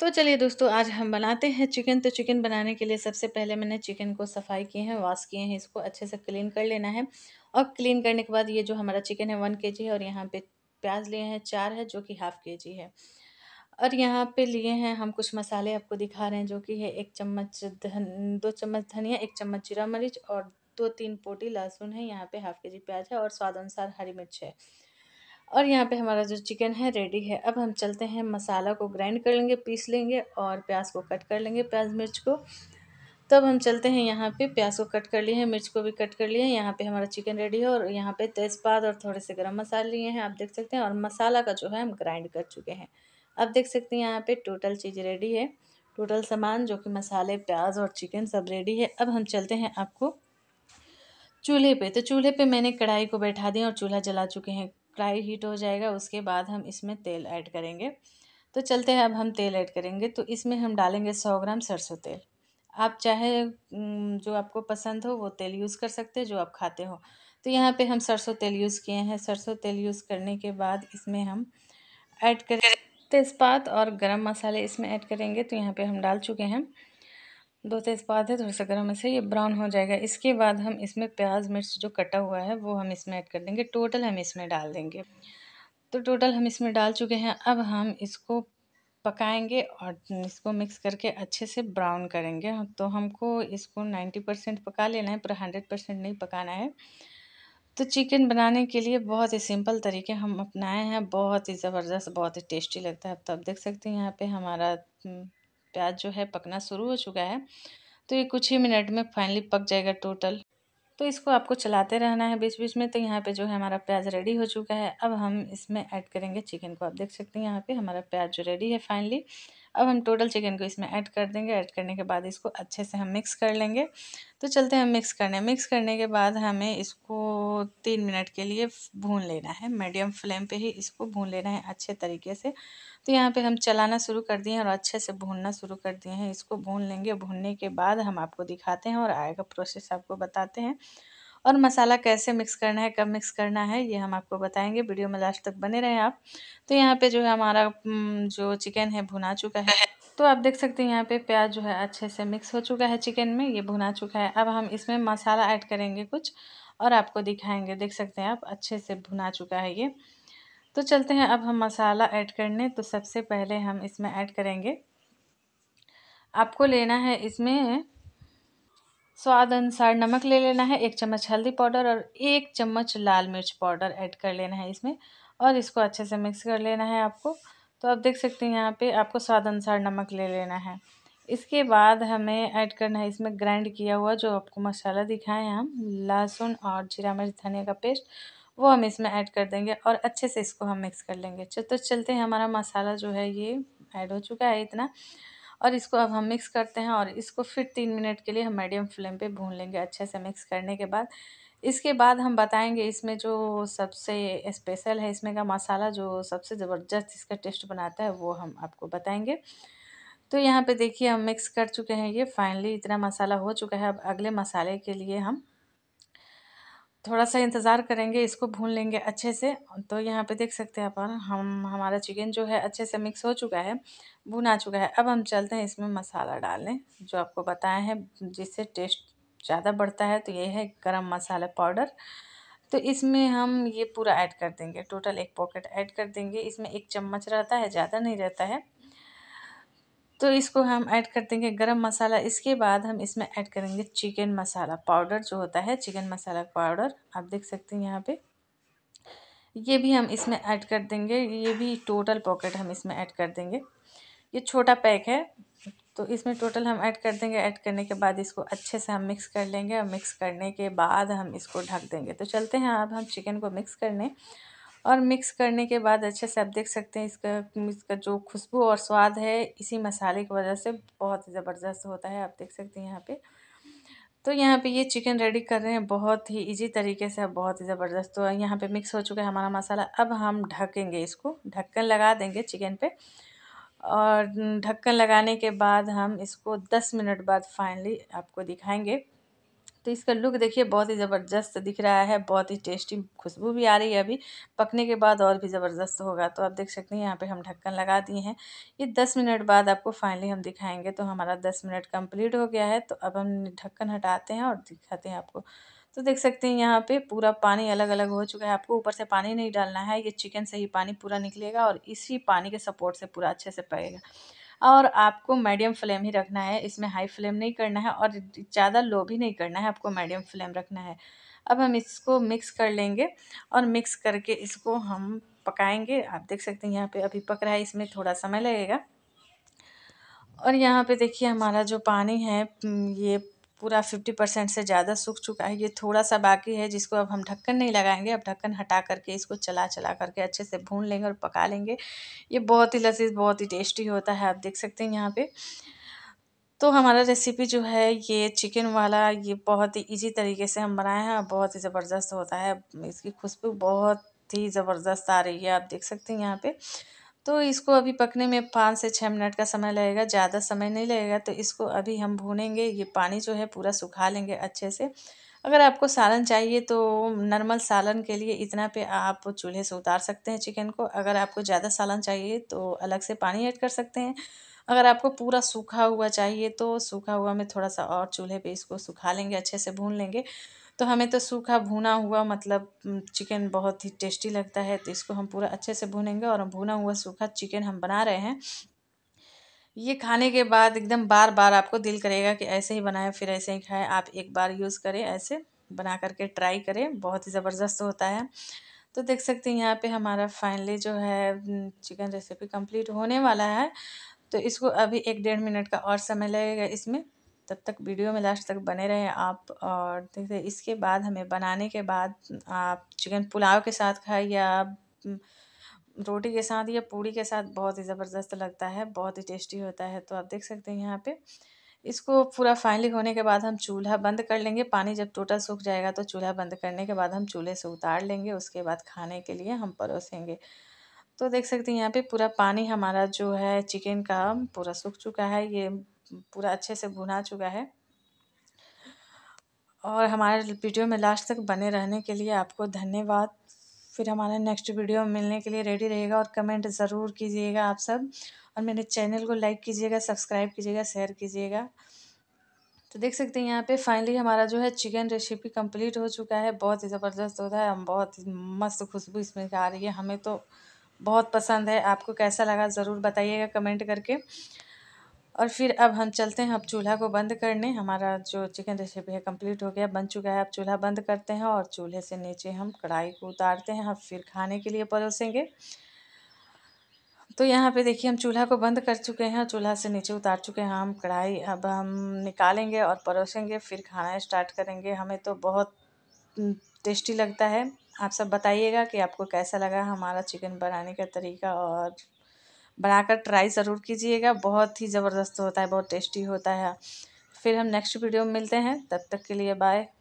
तो चलिए दोस्तों आज हम बनाते हैं चिकन तो चिकन बनाने के लिए सबसे पहले मैंने चिकन को सफाई किए हैं वॉश किए हैं इसको अच्छे से क्लीन कर लेना है और क्लीन करने के बाद ये जो हमारा चिकन है वन के है और यहाँ पे प्याज लिए हैं चार है जो कि हाफ़ के जी है और यहाँ पे लिए हैं हम कुछ मसाले आपको दिखा रहे हैं जो कि है एक चम्मच धन दो चम्मच धनिया एक चम्मच जीरा मरीच और दो तीन पोटी लहसुन है यहाँ पे हाफ़ के जी प्याज है और स्वाद अनुसार हरी मिर्च है और यहाँ पे हमारा जो चिकन है रेडी है अब हम चलते हैं मसाला को ग्राइंड कर लेंगे पीस लेंगे और प्याज को कट कर लेंगे प्याज मिर्च को तब तो हम चलते हैं यहाँ पे प्याज को कट कर लिए हैं मिर्च को भी कट कर लिए हैं यहाँ पे हमारा चिकन रेडी है और यहाँ पे तेज़पात और थोड़े से गरम मसाले लिए हैं आप देख सकते हैं और मसाला का जो है हम ग्राइंड कर चुके हैं अब देख सकते हैं यहाँ पे टोटल चीज़ रेडी है टोटल सामान जो कि मसाले प्याज और चिकन सब रेडी है अब हम चलते हैं आपको चूल्हे पर तो चूल्हे पर मैंने कढ़ाई को बैठा दिया और चूल्हा जला चुके हैं फ्राई हीट हो जाएगा उसके बाद हम इसमें तेल ऐड करेंगे तो चलते हैं अब हम तेल ऐड करेंगे तो इसमें हम डालेंगे सौ ग्राम सरसों तेल आप चाहे जो आपको पसंद हो वो तेल यूज़ कर सकते हैं जो आप खाते हो तो यहाँ पे हम सरसों तेल यूज़ किए हैं सरसों तेल यूज़ करने के बाद इसमें हम ऐड करें तेज़पात और गरम मसाले इसमें ऐड करेंगे तो यहाँ पे हम डाल चुके हैं दो तेज़पात है थोड़ा तो सा गर्म मसाला ये ब्राउन हो जाएगा इसके बाद हम इसमें प्याज मिर्च जो कटा हुआ है वो हम इसमें ऐड कर देंगे टोटल हम इसमें डाल देंगे तो टोटल हम इसमें डाल चुके हैं अब हम इसको पकाएंगे और इसको मिक्स करके अच्छे से ब्राउन करेंगे तो हमको इसको नाइन्टी परसेंट पका लेना है पर हंड्रेड परसेंट नहीं पकाना है तो चिकन बनाने के लिए बहुत ही सिंपल तरीके हम अपनाए हैं बहुत ही ज़बरदस्त बहुत ही टेस्टी लगता है अब तो आप देख सकते हैं यहाँ पे हमारा प्याज जो है पकना शुरू हो चुका है तो ये कुछ ही मिनट में फाइनली पक जाएगा टोटल तो इसको आपको चलाते रहना है बीच बीच में तो यहाँ पे जो है हमारा प्याज रेडी हो चुका है अब हम इसमें ऐड करेंगे चिकन को आप देख सकते हैं यहाँ पे हमारा प्याज जो रेडी है फाइनली अब हम टोटल चिकन को इसमें ऐड कर देंगे ऐड करने के बाद इसको अच्छे से हम मिक्स कर लेंगे तो चलते हैं मिक्स करने मिक्स करने के बाद हमें इसको तीन मिनट के लिए भून लेना है मीडियम फ्लेम पे ही इसको भून लेना है अच्छे तरीके से तो यहाँ पे हम चलाना शुरू कर दिए हैं और अच्छे से भूनना शुरू कर दिए हैं इसको भून लेंगे भूनने के बाद हम आपको दिखाते हैं और आएगा प्रोसेस आपको बताते हैं और मसाला कैसे मिक्स करना है कब मिक्स करना है ये हम आपको बताएंगे वीडियो में लास्ट तक बने रहें आप तो यहाँ पे जो है हमारा जो चिकन है भुना चुका है तो आप देख सकते हैं यहाँ पे प्याज जो है अच्छे से मिक्स हो चुका है चिकन में ये भुना चुका है अब हम इसमें मसाला ऐड करेंगे कुछ और आपको दिखाएंगे देख सकते हैं आप अच्छे से भुना चुका है ये तो चलते हैं अब हम मसाला ऐड करने तो सबसे पहले हम इसमें ऐड करेंगे आपको लेना है इसमें स्वाद अनुसार नमक ले लेना है एक चम्मच हल्दी पाउडर और एक चम्मच लाल मिर्च पाउडर ऐड कर लेना है इसमें और इसको अच्छे से मिक्स कर लेना है आपको तो आप देख सकते हैं यहाँ पे आपको स्वाद अनुसार नमक ले लेना है इसके बाद हमें ऐड करना है इसमें ग्राइंड किया हुआ जो आपको मसाला दिखाए हम लहसुन और जीरा मिर्च धनिया का पेस्ट वो हम इसमें ऐड कर देंगे और अच्छे से इसको हम मिक्स कर लेंगे तो चलते हैं हमारा मसाला जो है ये ऐड हो चुका है इतना और इसको अब हम मिक्स करते हैं और इसको फिर तीन मिनट के लिए हम मीडियम फ्लेम पे भून लेंगे अच्छे से मिक्स करने के बाद इसके बाद हम बताएंगे इसमें जो सबसे स्पेशल है इसमें का मसाला जो सबसे ज़बरदस्त इसका टेस्ट बनाता है वो हम आपको बताएंगे तो यहाँ पे देखिए हम मिक्स कर चुके हैं ये फाइनली इतना मसाला हो चुका है अब अगले मसाले के लिए हम थोड़ा सा इंतज़ार करेंगे इसको भून लेंगे अच्छे से तो यहाँ पे देख सकते हैं अपन हम हमारा चिकन जो है अच्छे से मिक्स हो चुका है भुना चुका है अब हम चलते हैं इसमें मसाला डालें जो आपको बताया है जिससे टेस्ट ज़्यादा बढ़ता है तो ये है गरम मसाला पाउडर तो इसमें हम ये पूरा ऐड कर देंगे टोटल एक पॉकेट ऐड कर देंगे इसमें एक चम्मच रहता है ज़्यादा नहीं रहता है तो इसको हम ऐड कर देंगे गरम मसाला इसके बाद हम इसमें ऐड करेंगे चिकन मसाला पाउडर जो होता है चिकन मसाला पाउडर आप देख सकते हैं यहाँ पे ये भी हम इसमें ऐड कर देंगे ये भी टोटल पॉकेट हम इसमें ऐड कर देंगे ये छोटा पैक है तो इसमें टोटल हम ऐड कर देंगे ऐड करने के बाद इसको अच्छे से हम मिक्स कर लेंगे और मिक्स करने के बाद हम इसको ढक देंगे तो चलते हैं अब हम चिकन को मिक्स करने और मिक्स करने के बाद अच्छे से आप देख सकते हैं इसका इसका जो खुशबू और स्वाद है इसी मसाले की वजह से बहुत ज़बरदस्त होता है आप देख सकते हैं यहाँ पे तो यहाँ पे ये चिकन रेडी कर रहे हैं बहुत ही इजी तरीके से बहुत ही ज़बरदस्त तो यहाँ पे मिक्स हो चुका है हमारा मसाला अब हम ढकेंगे इसको ढक्कन लगा देंगे चिकन पे और ढक्कन लगाने के बाद हम इसको दस मिनट बाद फाइनली आपको दिखाएंगे तो इसका लुक देखिए बहुत ही ज़बरदस्त दिख रहा है बहुत ही टेस्टी खुशबू भी आ रही है अभी पकने के बाद और भी ज़बरदस्त होगा तो आप देख सकते हैं यहाँ पे हम ढक्कन लगा दिए हैं ये दस मिनट बाद आपको फाइनली हम दिखाएंगे तो हमारा दस मिनट कंप्लीट हो गया है तो अब हम ढक्कन हटाते हैं और दिखाते हैं आपको तो देख सकते हैं यहाँ पे पूरा पानी अलग अलग हो चुका है आपको ऊपर से पानी नहीं डालना है ये चिकन से ही पानी पूरा निकलेगा और इसी पानी के सपोर्ट से पूरा अच्छे से पकेगा और आपको मीडियम फ्लेम ही रखना है इसमें हाई फ्लेम नहीं करना है और ज़्यादा लो भी नहीं करना है आपको मीडियम फ्लेम रखना है अब हम इसको मिक्स कर लेंगे और मिक्स करके इसको हम पकाएंगे आप देख सकते हैं यहाँ पे अभी पक रहा है इसमें थोड़ा समय लगेगा और यहाँ पे देखिए हमारा जो पानी है ये पूरा फिफ्टी परसेंट से ज़्यादा सूख चुका है ये थोड़ा सा बाकी है जिसको अब हम ढक्कन नहीं लगाएंगे अब ढक्कन हटा करके इसको चला चला करके अच्छे से भून लेंगे और पका लेंगे ये बहुत ही लजीज बहुत ही टेस्टी होता है आप देख सकते हैं यहाँ पे तो हमारा रेसिपी जो है ये चिकन वाला ये बहुत ही ईजी तरीके से हम बनाए हैं और बहुत ही ज़बरदस्त होता है इसकी खुशबू बहुत ही ज़बरदस्त आ रही है आप देख सकते हैं यहाँ पे तो इसको अभी पकने में पाँच से छः मिनट का समय लगेगा ज़्यादा समय नहीं लगेगा तो इसको अभी हम भूनेंगे ये पानी जो है पूरा सुखा लेंगे अच्छे से अगर आपको सालन चाहिए तो नॉर्मल सालन के लिए इतना पे आप चूल्हे से उतार सकते हैं चिकन को अगर आपको ज़्यादा सालन चाहिए तो अलग से पानी ऐड कर सकते हैं अगर आपको पूरा सूखा हुआ चाहिए तो सूखा हुआ में थोड़ा सा और चूल्हे पे इसको सुखा लेंगे अच्छे से भून लेंगे तो हमें तो सूखा भुना हुआ मतलब चिकन बहुत ही टेस्टी लगता है तो इसको हम पूरा अच्छे से भुनेंगे और भुना हुआ सूखा चिकन हम बना रहे हैं ये खाने के बाद एकदम बार बार आपको दिल करेगा कि ऐसे ही बनाए फिर ऐसे ही खाएं आप एक बार यूज़ करें ऐसे बना करके ट्राई करें बहुत ही ज़बरदस्त होता है तो देख सकते हैं यहाँ पे हमारा फाइनली जो है चिकन रेसिपी कंप्लीट होने वाला है तो इसको अभी एक डेढ़ मिनट का और समय लगेगा इसमें तब तक वीडियो में लास्ट तक बने रहें आप और देखते इसके बाद हमें बनाने के बाद आप चिकन पुलाव के साथ खाएँ या रोटी के साथ या पूड़ी के साथ बहुत ही ज़बरदस्त लगता है बहुत ही टेस्टी होता है तो आप देख सकते हैं यहाँ पे इसको पूरा फाइनली होने के बाद हम चूल्हा बंद कर लेंगे पानी जब टोटल सूख जाएगा तो चूल्हा बंद करने के बाद हम चूल्हे से उतार लेंगे उसके बाद खाने के लिए हम परोसेंगे तो देख सकते हैं यहाँ पे पूरा पानी हमारा जो है चिकन का पूरा सूख चुका है ये पूरा अच्छे से भुना चुका है और हमारे वीडियो में लास्ट तक बने रहने के लिए आपको धन्यवाद फिर हमारे नेक्स्ट वीडियो में मिलने के लिए रेडी रहेगा और कमेंट ज़रूर कीजिएगा आप सब और मेरे चैनल को लाइक कीजिएगा सब्सक्राइब कीजिएगा शेयर कीजिएगा तो देख सकते हैं यहाँ पे फाइनली हमारा जो है चिकन रेसिपी कंप्लीट हो चुका है बहुत ही ज़बरदस्त होता है हम बहुत मस्त खुशबू इसमें आ रही है हमें तो बहुत पसंद है आपको कैसा लगा ज़रूर बताइएगा कमेंट करके और फिर अब हम चलते हैं अब चूल्हा को बंद करने हमारा जो चिकन रेसिपी है कंप्लीट हो गया बन चुका है अब चूल्हा बंद करते हैं और चूल्हे से नीचे हम कढ़ाई को उतारते हैं हम फिर खाने के लिए परोसेंगे तो यहाँ पे देखिए हम चूल्हा को बंद कर चुके हैं चूल्हा से नीचे उतार चुके हैं हम कढ़ाई अब हम निकालेंगे और परोसेंगे फिर खाना स्टार्ट करेंगे हमें तो बहुत टेस्टी लगता है आप सब बताइएगा कि आपको कैसा लगा हमारा चिकन बनाने का तरीका और बनाकर ट्राई ज़रूर कीजिएगा बहुत ही ज़बरदस्त होता है बहुत टेस्टी होता है फिर हम नेक्स्ट वीडियो में मिलते हैं तब तक के लिए बाय